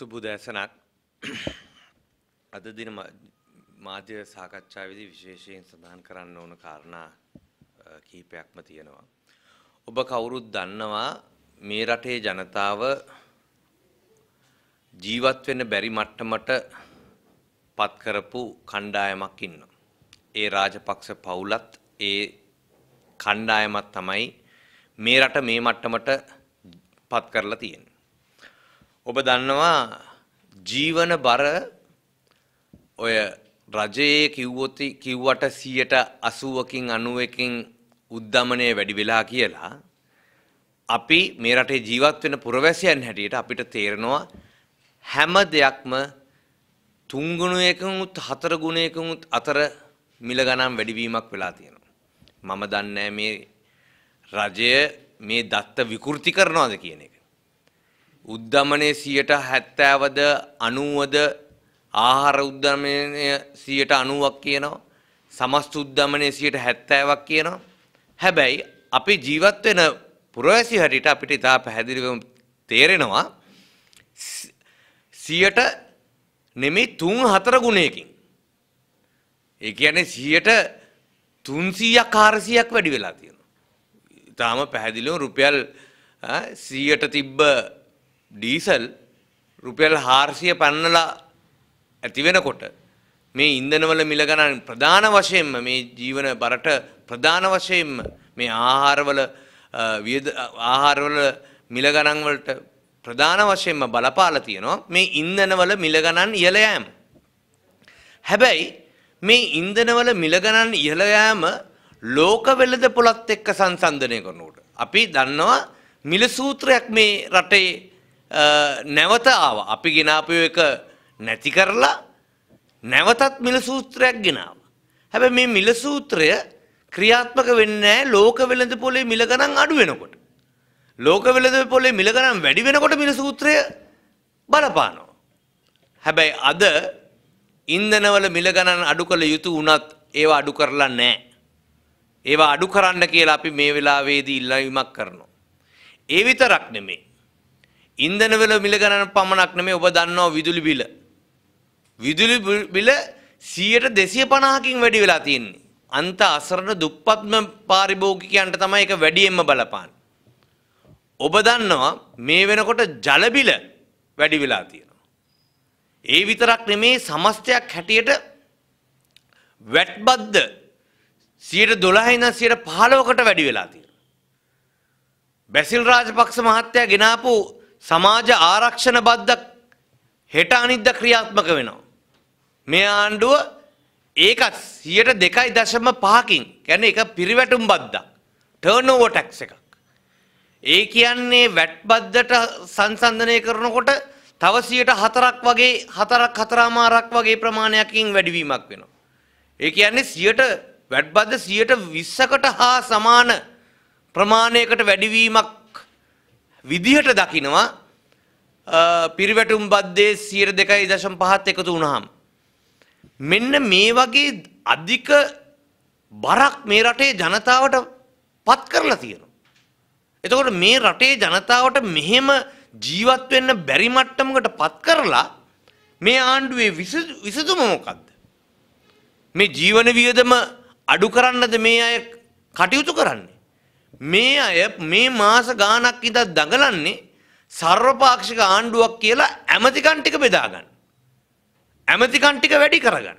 සුබු දැසනක් අද දින මාධ්‍ය සාකච්ඡාවේදී විශේෂයෙන් සඳහන් කරන්න ඕන කාරණා කිහිපයක්ම තියෙනවා. ඔබ කවුරුත් දන්නවා මේ රටේ ජනතාව ජීවත් වෙන්න බැරි මට්ටමට පත් කරපු කණ්ඩායමක් ඉන්නවා. ඒ රාජපක්ෂ පවුලත් ඒ කණ්ඩායමත් තමයි මේ රට මේ මට්ටමට පත් කරලා තියෙන්නේ. ඔබ දන්නවා ජීවන බර ඔය රජයේ කිව්වොත් කිව්වට 180කින් 90කින් උද්දමනය වැඩි වෙලා කියලා අපි මේ රටේ ජීවත් වෙන පුරවැසියන් හැටියට අපිට තේරෙනවා හැම දෙයක්ම තුන් ගුණයකිනුත් හතර ගුණයකිනුත් අතර මිල ගණන් වැඩිවීමක් වෙලා තියෙනවා. මම දන්නේ මේ රජය මේ දත්ත විකෘති කරනවද කියන එක. උද්ධමනය සියට හැත්තෑවද අනුවද ආහාර උද්ධමනය සියට අනුවක් කියනවා සමස්ත උද්ධමනය සියට හැත්තෑවක් කියනවා හැබැයි අපි ජීවත් වෙන පුරවැසි හැටියට අපිට ඉතා පැහැදිලිවම තේරෙනවා සියට නෙමෙයි තුන් හතර ගුණයකින් ඒ කියන්නේ සියට තුන්සීයක් කාරසියක් වැඩි වෙලා තියෙනවා ඉතාම පැහැදිලිව රුපියල් සියට තිබ්බ ඩීසල් රුපියල් හාර්සිය පන්නලා ඇතිවෙනකොට මේ ඉන්දනවල මිල ගණන් ප්‍රධාන වශයෙන්ම මේ ජීවන බරට ප්‍රධාන වශයෙන්ම මේ ආහාරවල ආහාරවල මිල ගණන් වලට ප්‍රධාන වශයෙන්ම බලපාලා තියෙනවා මේ ඉන්ධනවල මිල ගණන් ඉහළ යෑම. හැබැයි මේ ඉන්ධනවල මිල ගණන් ඉහළ යෑම ලෝක වෙළඳපොළත් එක්ක සංසන්දනය කරනකොට අපි දන්නවා මිල සූත්‍රයක් මේ රටේ නැවත ආව අපි ගෙනාපය එක නැති කරලා නැවතත් මිල සූත්‍රයක් ගෙනාව. හැබැ මේ මිල සූත්‍රය ක්‍රියාත්මක වෙන්නේ ලෝක වෙළඳ පොලේ මිල ගණන් අඩු වෙනකොට. ලෝක වෙළඳ පොලේ මිල ගණන් වැඩි වෙනකොට මිල සූත්‍රය බලපානවා. හැබැයි අද ඉන්දනවල මිල ගණන් අඩු කළ යුතු වුණත් ඒවා අඩු කරලා නැහැ. ඒවා අඩු කරන්න කියලා අපි මේ වෙලාවේදී ඉල්ලීමක් කරනවා. ඒ විතරක් නෙමෙයි. ඉන්ධනවල මිල ගණන පමණක් නෙමෙයි ඔබ දන්නවා විදුලි බිල. විදුලි බිල 100ට 250කින් වැඩි වෙලා තියෙන්නේ. අන්ත අසරණ දුප්පත්ම පාරිභෝගිකයන්ට තමයි ඒක වැඩියෙන්ම බලපාන්නේ. ඔබ දන්නවා මේ වෙනකොට ජල බිල වැඩි වෙලා තියෙනවා. ඒ විතරක් නෙමේ සමස්තයක් හැටියට වැට් බද්ද 112 ඉඳන් 115කට වැඩි වෙලා තියෙනවා. බැසිල් රාජපක්ෂ මහත්තයා ගෙනාපු සමාජ ආරක්ෂණ බද්දක් හෙට අනිද්ද ක්‍රියාත්මක වෙනවා. මේ ආණ්ඩුව ඒකත් සියට දෙකයි දශම පහකින් ගැන එක පිරිවැටුම් බද්දක් ටර්නෝව ටැක්ස් එකක්. ඒ කියන්නේ වැට් බද්දට සංසන්ධනය කරනකොට තව සියට හතරක් වගේ හතරක් හතරාමාරක් වගේ ප්‍රමාණයකින් වැඩිවීමක් වෙනවා. ඒ කියන්නේ සියට වැට් බද්ද සියට විස්සකට හා සමාන ප්‍රමාණයකට වැඩිවීමක් විදිහට දකිනවා පිරිවැටුම් බද්දේ සියයට දෙකයි දශම් පහත් එකතු වුණහම්. මෙන්න මේ වගේ අධික බරක් මේ රටේ ජනතාවට පත් කරලා තියෙනවා. එතකොට මේ රටේ ජනතාවට මෙහෙම ජීවත් වෙන්න බැරි මට්ටමකට පත් කරලා මේ ආණ්ඩුවේ විසඳුම මොකක්ද? මේ ජීවන වියදම අඩු කරන්නද මේ අය කටයුතු කරන්නේ? මේ අය මේ මාස ගානක් ඉඳ දඟලන්නේ සර්වපාක්ෂික ආණ්ඩුවක් කියලා ඇමතිකන් ටික බෙදාගන්න. ඇමතිකන් ටික වැඩි කරගන්න.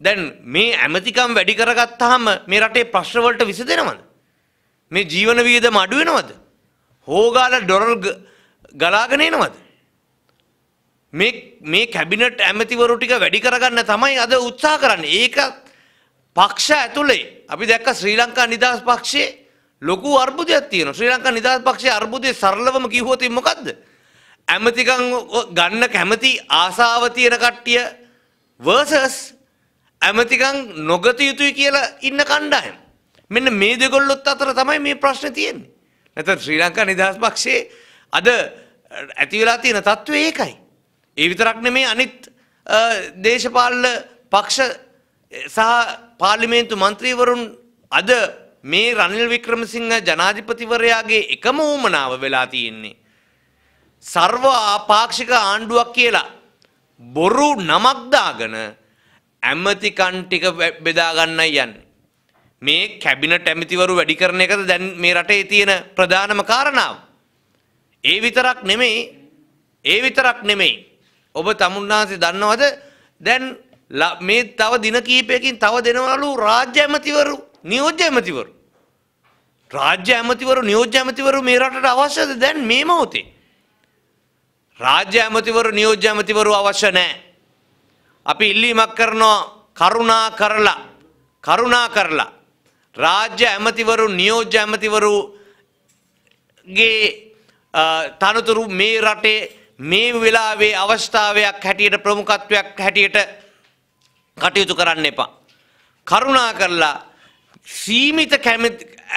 දැන් මේ ඇමතිකම් වැඩි කරගත්තාම මේ රටේ ප්‍රශ්න වලට විසඳෙනවද? මේ ජීවන වියදම අඩු වෙනවද? හෝගාලා ඩොලර් ගලාගෙන එනවද? මේ මේ කැබිනට් ඇමතිවරු ටික වැඩි කරගන්න තමයි අද උත්සාහ කරන්නේ. ඒක පක්ෂ ඇතුලේ අපි දැක්ක ශ්‍රී ලංකා නිදහස් පක්ෂයේ ලොකු අර්බුදයක් තියෙනවා. ශ්‍රී ලංකා නිදහස් පක්ෂයේ අර්බුදය සරලවම කිව්වොත් මොකද්ද? ඇමතිකම් ගන්න කැමති ආසාව තියෙන කට්ටිය versus ඇමතිකම් නොගත යුතුයි කියලා ඉන්න කණ්ඩායම. මෙන්න මේ දෙකොල්ලොත් අතර තමයි මේ ප්‍රශ්නේ තියෙන්නේ. නැත්නම් ශ්‍රී ලංකා නිදහස් පක්ෂයේ අද ඇති වෙලා තියෙන තත්ත්වය ඒකයි. ඒ විතරක් නෙමේ අනිත් දේශපාලන පක්ෂ සහ පාර්ලිමේන්තු මන්ත්‍රීවරුන් අද මේ රනිල් වික්‍රමසිංහ ජනාධිපතිවරයාගේ එකම වුමනාව වෙලා තියෙන්නේ. සර්ව ආපාක්ෂික ආණ්ඩුවක් කියලා බොරු නමක් දාගෙන ඇමතිකන් ටික බෙදා ගන්නයි යන්නේ. මේ කැබිනට් ඇමතිවරු වැඩි කරන එකද දැන් මේ රටේ තියෙන ප්‍රධානම කාරණාව. ඒ විතරක් නෙමෙයි ඒ විතරක් නෙමෙයි. ඔබ තමුන්නාසේ දන්නවද දැන් මේ තව දින කීපයකින් තව දෙනවලු රාජ්‍ය ඇමතිවරු නියෝජ්‍ය ඇමතිවරු. රාජ්‍ය ඇමතිවරු නියෝජ්‍ය ඇමතිවරු මේ රටට අවශ්‍යද දැන් මේ මොහොතේ. රාජ්‍ය ඇමතිවරු නියෝජ්‍ය ඇමතිවරු අවශ්‍ය නැහැ. අපි ඉල්ලීමක් කරනවා කරුණා කරලා කරුණා කරලා රාජ්‍ය ඇමතිවරු නියෝජ්‍ය ඇමතිවරුගේ තනතුරු මේ රටේ මේ වෙලාවේ අවස්ථාවයක් හැටියට ප්‍රමුඛත්වයක් හැටියට කටයුතු කරන්න එපා. කරුණා කරලා සීමිත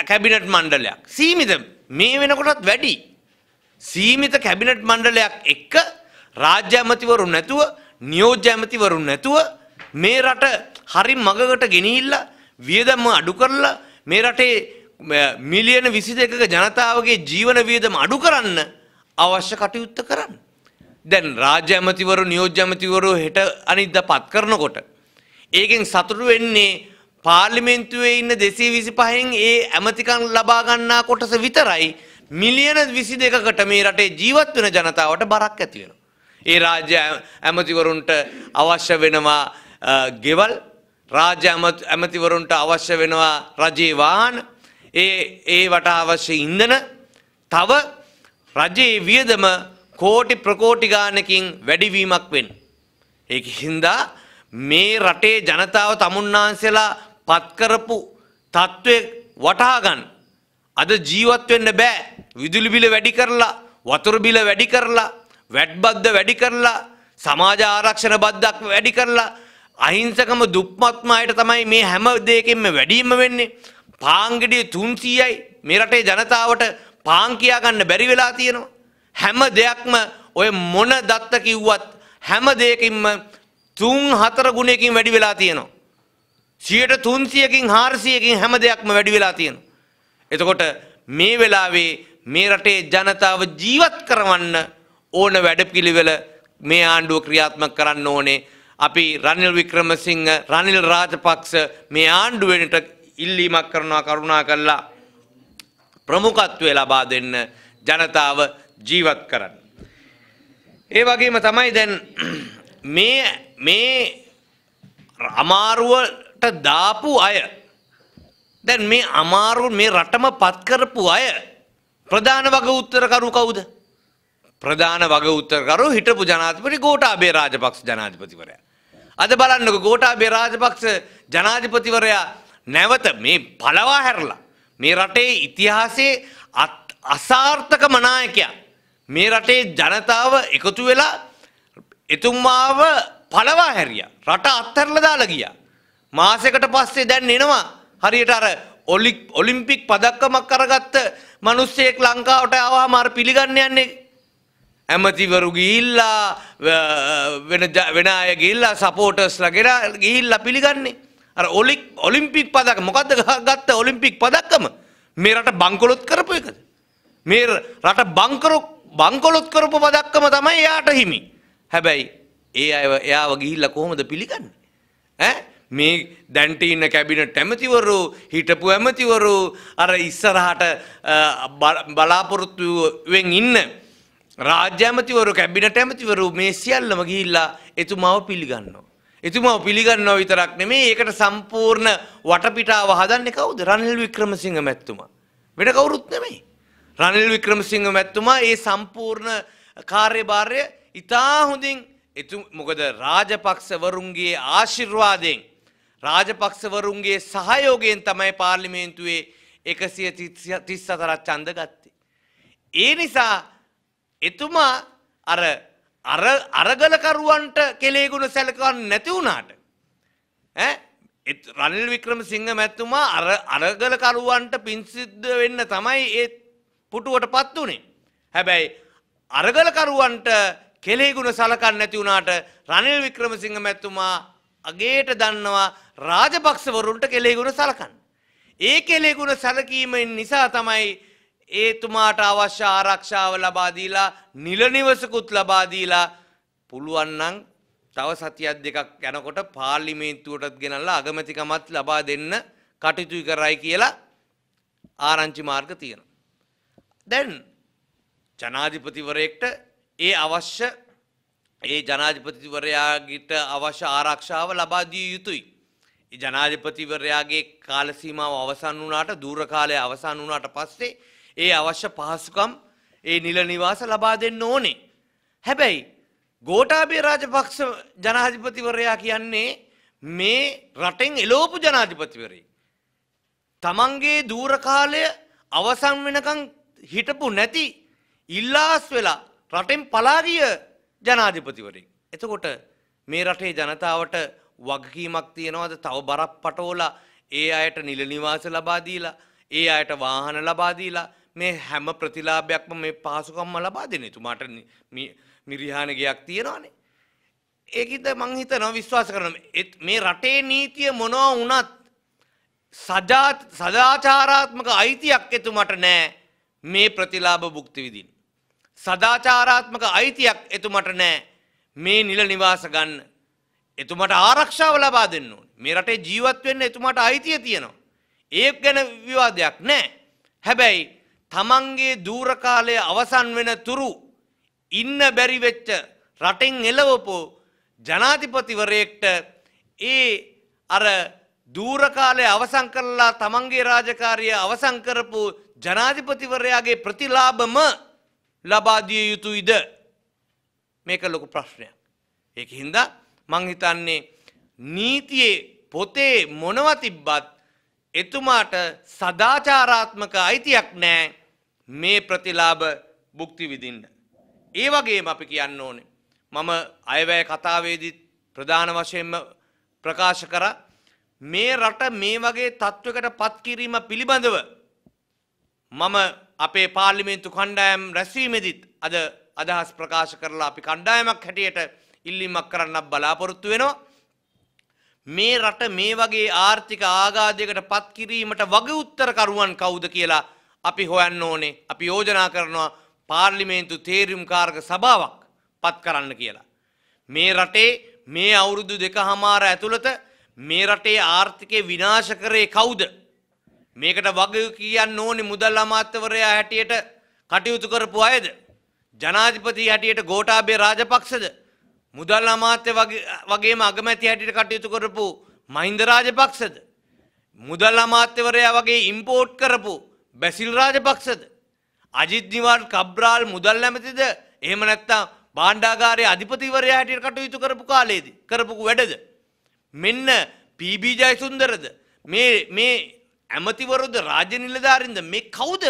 කැබිනට් මණ්ඩලයක්. සීමිත මේ වෙනකොටත් වැඩි. සීමිත කැබිනට් මණ්ඩලයක් එක්ක රාජ්‍ය ඇමතිවරු නැතුව නියෝජ්‍ය ඇමතිවරු නැතුව මේ රට හරි මගකට ගෙනහිල්ලා වියදම අඩු කරලා මේ රටේ මිලියන 22ක ජනතාවගේ ජීවන වියදම අඩු කරන්න අවශ්‍ය කටයුත්ත කරන්න. දැන් රාජ්‍ය ඇමතිවරු නියෝජ්‍ය ඇමතිවරු හෙට අනිද්දා පත් කරනකොට ඒකෙන් සතුටු වෙන්නේ පාර්ලිමෙන්තුවේ ඉන්න දෙසී විසි පහෙන් ඒ ඇමතිකන් ලබාගන්නා කොටස විතරයි මිලියන විසි දෙකට මේ රටේ ජීවත් වෙන ජනතාවට බරක් ඇතිවෙන. ඒ රාජ්‍ය ඇමතිවරුන්ට අවශ්‍ය වෙනවා ගෙවල් රාජ්‍ය ඇමතිවරුන්ට අවශ්‍ය වෙනවා රජේ වාහන ඒ ඒ වට අවශ්‍ය ඉන්දන තව රජයේ වියදම කෝටි ප්‍රකෝටි ගානකින් වැඩිවීමක් වෙන්. ඒක හින්දා මේ රටේ ජනතාව තමුන්නාන්සලා පත්කරපු තත්ත්වය වටහාගන්න. අද ජීවත් වෙන්න බෑ විදුලි බිල වැඩි කරලා වතුර බිල වැඩි කරලා වැට්බද්ද වැඩි කරලා සමාජ ආරක්ෂණ බද්දක් වැඩි කරලා අහිංසකම දුප්මත්ම අයට තමයි මේ හැම දෙයකින්ම වැඩිම වෙන්නේ. පාංගෙඩිය 300යි මේ රටේ ජනතාවට පාන් කියා ගන්න බැරි වෙලා තියෙනවා. හැම දෙයක්ම ඔය මොන දත්ත කිව්වත් හැම දෙයකින්ම 3 4 ගුණයකින් වැඩි වෙලා තියෙනවා. සියට තුන්සියකින් හාරසියකින් හැම දෙයක්ම වැඩි වෙලා තියෙන. එතකොට මේ වෙලාවේ මේ රටේ ජනතාව ජීවත් කරවන්න ඕන වැඩපිළිවෙල මේ ආණ්ඩුව ක්‍රියාත්මක කරන්න ඕනේ. අපි රනිල් වික්‍රමසිංහ රනිල් රාජපක්ෂ මේ ආණ්ඩුවෙනට ඉල්ලීමක් කරනවා කරුණා කළා ප්‍රමුඛත්වය ලබා දෙන්න ජනතාව ජීවත් කරන්න. ඒ වගේම තමයි දැන් මේ මේ අමාරුව දාපු අය දැන් මේ අමාරු මේ රටම පත් කරපු අය ප්‍රධාන වග උත්තරකරු කවුද? ප්‍රධාන වග උත්තරකරු හිටපු ජනාධිපති ගෝඨාභය රාජපක්ෂ ජනාධිපතිවරයා. අද බලන්නකෝ ගෝඨාභය රාජපක්ෂ ජනාධිපතිවරයා නැවත මේ පළවා හැරලා මේ රටේ ඉතිහාසයේ අසාර්ථකම නායකයා මේ රටේ ජනතාව එකතු වෙලා එතුමාව පළවා හැරියා. රට අත්හැරලා දාලා ගියා. මාසෙකට පස්සේ දැන් එනවා හරියට අර ඔලිම්පික් පදක්කමක් කරගත්ත මිනිස්සෙක් ලංකාවට ආවම අර පිළිගන්න යන්නේ ඇමතිවරු ගිහිල්ලා වෙන වෙන අය ගිහිල්ලා සපෝටර්ස්ලා ගිහිල්ලා පිළිගන්නේ අර ඔලික් ඔලිම්පික් පදක මොකද්ද ගත්ත ඔලිම්පික් පදක්කම මේ රට බංකොලොත් කරපු එකද මේ රට බංකරු බංකොලොත් කරපු පදක්කම තමයි එයාට හිමි හැබැයි ඒ අය එයාව ගිහිල්ලා කොහොමද පිළිගන්නේ ඈ මේ දැන්ට ඉන්න කැබිනට ඇමතිවරු හිටපු ඇමතිවරු අර ඉස්සරහට බලාපොරොත්තුවෙන් ඉන්න රාජ්‍යමතිවරු කැබිනට ඇමතිවරු මේ සියල්ලම ගිහිල්ලා එතුමාව පිළිගන්නවා. එතුමාව පිළිගන්නවා විතරක් නෙමේ ඒකට සම්පූර්ණ වටපිටාව හදන්නේ කවුද? රනිල් වික්‍රමසිංහ මැතිතුමා. වෙන කවුරුත් නෙමෙයි. රනිල් වික්‍රමසිංහ මැතිතුමා මේ සම්පූර්ණ කාර්යභාරය ඉතා හොඳින් එතු මොකද රාජපක්ෂවරුන්ගේ ආශිර්වාදයෙන් රාජපක්ෂවරුන්ගේ සහයෝගයෙන් තමයි පාර්ලිමේන්තුවේ එකසිය තිස් සතරත් චන්ද ගත්තේ. ඒ නිසා එතුමා අර අරගලකරුවන්ට කෙලේගුණ සැලකවන්න නැති වුණාට. රනිල් වික්‍රම සිංහ මැත්තුමා අර අරගලකරුවන්ට පින්සිද්ධ වෙන්න තමයි ඒ පුටුවට පත් වුණේ. හැබැයි අරගලකරුවන්ට කෙලේගුණ සලකන්න නැති වුණාට රනිල් වික්‍රමසිංහ මැත්තුමා අගේට දන්නවා රාජපක්ෂවරුන්ට කෙලෙහිගුණ සලකන්න. ඒ කෙලෙගුණ සැලකීමෙන් නිසා තමයි ඒතුමාට අවශ්‍ය ආරක්ෂාව ලබාදීලා නිලනිවසකුත් ලබාදීලා පුළුවන්නන් තව සතියක් දෙකක් යනකොට පාර්ලිමේන්තුවටත් ගෙනල්ලා අගමැතිකමත් ලබා දෙන්න කටයුතු කරයි කියලා ආරංචි මාර්ග තියෙනවා. දැන් ජනාධිපතිවරයෙක්ට ඒ අවශ්‍ය ඒ ජනාධිපතිවරයාගිට අවශ්‍ය ආරක්ෂාව ලබාදිය යුතුයි. ජනාධිපතිවරයාගේ කාලසීමාව අවසන් වනාට දූර කාලය අවසන් වනාට පස්සේ ඒ අවශ්‍ය පහසුකම් ඒ නිල නිවාස ලබා දෙන්න ඕනේ. හැබැයි ගෝටාබේ රාජපක්ෂ ජනාධිපතිවරයා කියන්නේ මේ රටෙන් එලෝපු ජනාධිපතිවරේ. තමන්ගේ දූරකාලය අවසන් වෙනකං හිටපු නැති ඉල්ලාස් වෙලා රටෙන් පලාගිය ජනාධිපතිවරේ. එතකොට මේ රටේ ජනතාවට වගකීමක් තියෙනවද තව බරක් පටෝලා ඒ අයට නිල නිවාස ලබා දීලා ඒ අයට වාහන ලබා දීලා මේ හැම ප්‍රතිලාභයක්ම මේ පහසුකම්ම ලබා දෙන එතුමාට මිරිහාන ගයක් තියෙනවානේ. ඒකින්ද මං හිතනවා විශ්වාස කරනවා මේ රටේ නීතිය මොනවා වුණත් සදාචාරාත්මක අයිතියක් එතුමට නෑ මේ ප්‍රතිලාභ භුක්ති විදින්න. සදාචාරාත්මක අයිතියක් එතුමට නෑ මේ නිල නිවාස ගන්න. එතුමට ආරක්ෂාව ලබා දෙන්න ඕනේ. මේ රටේ ජීවත් වෙන්න එතුමට අයිතිය තියෙනවා. ඒක ගැන විවාදයක් නෑ. හැබැයි තමන්ගේ දූර කාලය අවසන් වෙන තුරු ඉන්න බැරි වෙච්ච රටෙන් එළවපෝ ජනාධිපතිවරයෙක්ට ඒ අර දූර කාලය අවසන් කරලා තමන්ගේ රාජකාරිය අවසන් කරපු ජනාධිපතිවරයාගේ ප්‍රතිලාභම ලබා දිය යුතුයිද මේක ලොකු ප්‍රශ්නයක්. ඒක හින්දා මං හිතන්නේ නීතියේ පොතේ මොනව තිබ්බත් එතුමාට සදාචාරාත්මක අයිතියක් නෑ මේ ප්‍රතිලාභ භුක්ති විඳින්න. ඒ වගේම අපි කියන්න ඕනේ. මම අයවැය කතාවේදී ප්‍රධාන වශයෙන්ම ප්‍රකාශ කරා මේ රට මේ වගේ තත්ත්වයකට පත් කිරීම පිළිබඳව මම අපේ පාර්ලිමේන්තු කණ්ඩායම් රැස්වීමෙදිත් අද අදහස් ප්‍රකාශ කරලා අපි කණ්ඩායමක් හැටියට ඉල්ලීමක් කරන්න බලාපොරොත්තු වෙනවා. මේ රට මේ වගේ ආර්ථික ආගාධයකට පත්කිරීමට වගේ උත්තරකරුවන් කවුද කියලා අපි හොයන්න ඕනේ අපි යෝජනා කරනවා පාර්ලිමේන්තු තේරුම් කාර්ග සභාවක් පත් කරන්න කියලා. මේ රටේ මේ අවුරුදු දෙක හමාර ඇතුළත මේ රටේ ආර්ථිකය විනාශ කරේ කවුද මේකට වග කියන්න ඕනේ මුදල් අමාත්‍යවරයා හැටියට කටයුතු කරපු අයද ජනාධිපති හැටියට ගෝඨාභය රාජපක්ෂද මුදල් අමාත්‍ය වගේම අගමැති හැටියට කටයුතු කරපු මහින්ද රාජපක්ෂද මුදල් අමාත්‍යවරයා වගේ ඉම්පෝට් කරපු බැසිල් රාජපක්ෂද අජිත් නිවාල් කබ්‍රාල් මුදල් ඇමතිද එහෙම නැත්නම් බාණ්ඩාගාරයේ අධිපතිවරයා හැටියට කටයුතු කරපු කාලේදී කරපු වැඩද මෙන්න පීබී ජයසුන්දරද මේ මේ ඇමතිවරුද රාජ්‍ය නිලධාරින්ද මේ කවුද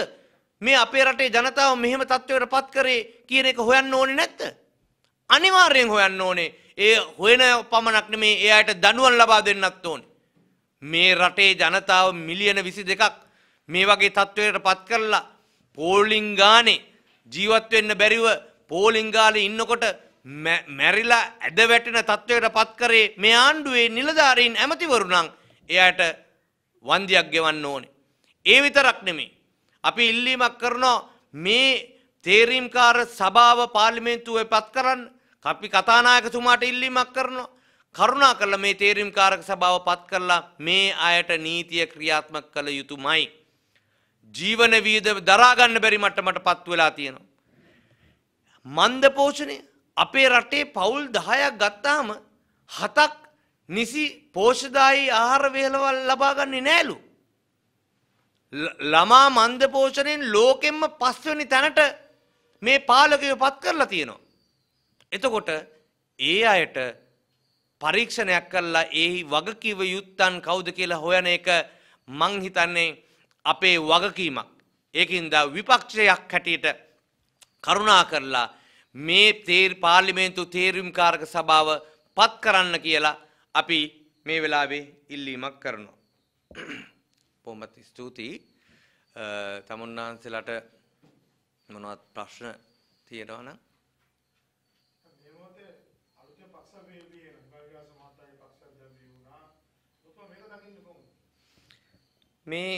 මේ අපේ රටේ ජනතාව මෙහෙම තත්ත්වයට පත් කරේ කියන එක හොයන්න ඕනේ නැද්ද? අනිවාර්යෙන් හොයන්න ඕනේ. ඒ හොයන පමණක් නෙමේ ඒ අයට දනුවන් ලබා දෙන්නත් ඕනේ. මේ රටේ ජනතාව මිලියන 22ක් මේ වගේ තත්ත්වයකට පත් කරලා පෝලිං ගානේ ජීවත් වෙන්න බැරිව පෝලිං ගාලේ ඉන්නකොට මැරිලා ඇද වැටෙන තත්ත්වයකට පත් කරේ මේ ආණ්ඩුවේ නිලධාරීන් ඇමතිවරු නම් එයාට වන්දියක් ගෙවන්න ඕනේ. ඒ විතරක් නෙමේ. අපි ඉල්ලීමක් කරනවා මේ තේරීම්කාර සභාව පාර්ලිමේන්තුව පත් කරන්න අපි කතානායකතුමාට ඉල්ලීමක් කරනවා. කරුණා කරලා මේ තේරීම්කාරක සභාව පත් කරලා මේ අයට නීතිය ක්‍රියාත්මක කළ යුතුමයි. ජීවන වියද දරා ගන්න බැරි මට්ටමට පත් වෙලා තියෙනවා. මන්ද පෝෂණය අපේ රටේ පවුල් 10ක් ගත්තාම හතක් නිසි පෝෂදායි ආහාර වේලවල් ලබාගන්නේ නෑලු. ළමා මන්ද පෝෂණයෙන් ලෝකෙම්ම පස්වනි තැනට මේ පාලකය පත් කරලා තියෙනවා. එතකොට ඒ අයට පරීක්ෂණයක් කරලා ඒහි වගකිව යුත්තන් කෞුද කියලා හොයන එක මංහිතන්නේ අපේ වගකීමක්. ඒකින්ද විපක්ෂයක් හැටියට කරුණා කරලා මේ තේර් පාලිමේන්තු තේරුම්කාරක සභාව පත් කරන්න කියලා අපි මේ වෙලාවේ ඉල්ලීමක් කරනවා. බොහොමත් ස්තුතියි. තමුන් වහන්සේලාට මොනවත් ප්‍රශ්න තියෙනවා නම් මේ